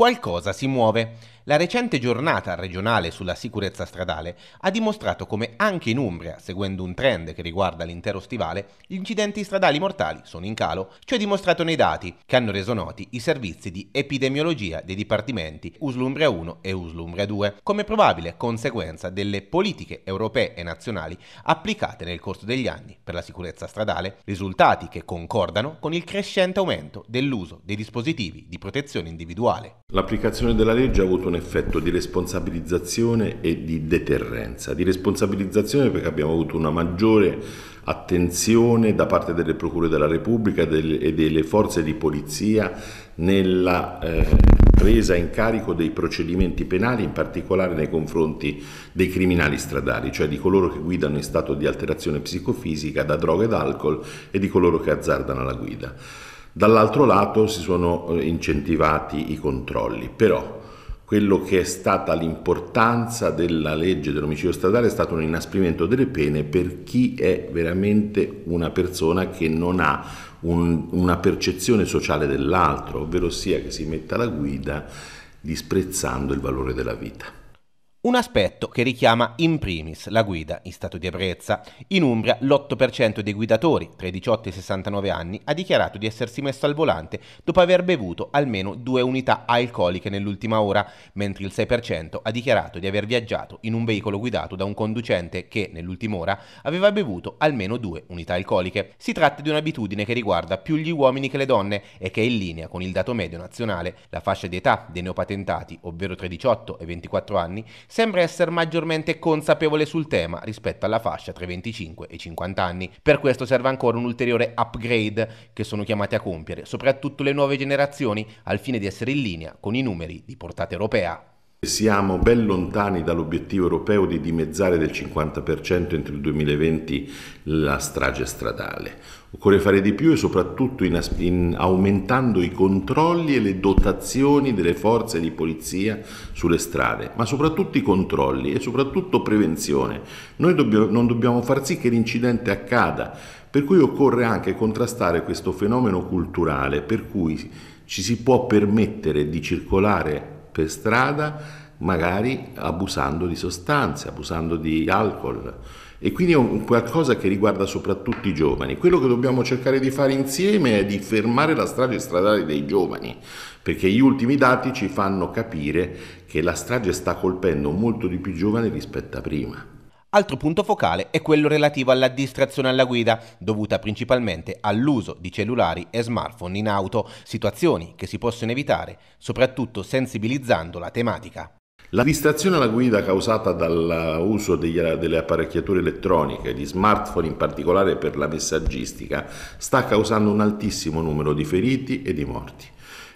Qualcosa si muove. La recente giornata regionale sulla sicurezza stradale ha dimostrato come anche in Umbria, seguendo un trend che riguarda l'intero stivale, gli incidenti stradali mortali sono in calo, ciò è dimostrato nei dati che hanno reso noti i servizi di epidemiologia dei dipartimenti Uslumbria 1 e Uslumbria 2, come probabile conseguenza delle politiche europee e nazionali applicate nel corso degli anni per la sicurezza stradale, risultati che concordano con il crescente aumento dell'uso dei dispositivi di protezione individuale. L'applicazione della legge ha avuto un effetto di responsabilizzazione e di deterrenza. Di responsabilizzazione perché abbiamo avuto una maggiore attenzione da parte delle procure della Repubblica e delle forze di polizia nella eh, presa in carico dei procedimenti penali, in particolare nei confronti dei criminali stradali, cioè di coloro che guidano in stato di alterazione psicofisica da droga ed alcol e di coloro che azzardano la guida. Dall'altro lato si sono eh, incentivati i controlli, però quello che è stata l'importanza della legge dell'omicidio stradale è stato un inasprimento delle pene per chi è veramente una persona che non ha un, una percezione sociale dell'altro, ovvero sia che si metta alla guida disprezzando il valore della vita. Un aspetto che richiama in primis la guida in stato di ebbrezza. In Umbria l'8% dei guidatori tra i 18 e i 69 anni ha dichiarato di essersi messo al volante dopo aver bevuto almeno due unità alcoliche nell'ultima ora, mentre il 6% ha dichiarato di aver viaggiato in un veicolo guidato da un conducente che nell'ultima ora aveva bevuto almeno due unità alcoliche. Si tratta di un'abitudine che riguarda più gli uomini che le donne e che è in linea con il dato medio nazionale. La fascia di età dei neopatentati, ovvero tra i 18 e i 24 anni, sembra essere maggiormente consapevole sul tema rispetto alla fascia tra i 25 e i 50 anni. Per questo serve ancora un ulteriore upgrade che sono chiamate a compiere, soprattutto le nuove generazioni, al fine di essere in linea con i numeri di portata europea. Siamo ben lontani dall'obiettivo europeo di dimezzare del 50% entro il 2020 la strage stradale. Occorre fare di più e soprattutto in, in, aumentando i controlli e le dotazioni delle forze di polizia sulle strade, ma soprattutto i controlli e soprattutto prevenzione. Noi dobbio, non dobbiamo far sì che l'incidente accada, per cui occorre anche contrastare questo fenomeno culturale per cui ci si può permettere di circolare per strada, magari abusando di sostanze, abusando di alcol. E quindi è un qualcosa che riguarda soprattutto i giovani. Quello che dobbiamo cercare di fare insieme è di fermare la strage stradale dei giovani, perché gli ultimi dati ci fanno capire che la strage sta colpendo molto di più giovani rispetto a prima. Altro punto focale è quello relativo alla distrazione alla guida, dovuta principalmente all'uso di cellulari e smartphone in auto, situazioni che si possono evitare, soprattutto sensibilizzando la tematica. La distrazione alla guida causata dall'uso delle apparecchiature elettroniche, di smartphone in particolare per la messaggistica, sta causando un altissimo numero di feriti e di morti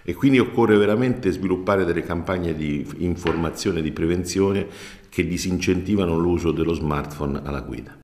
e quindi occorre veramente sviluppare delle campagne di informazione e di prevenzione che disincentivano l'uso dello smartphone alla guida.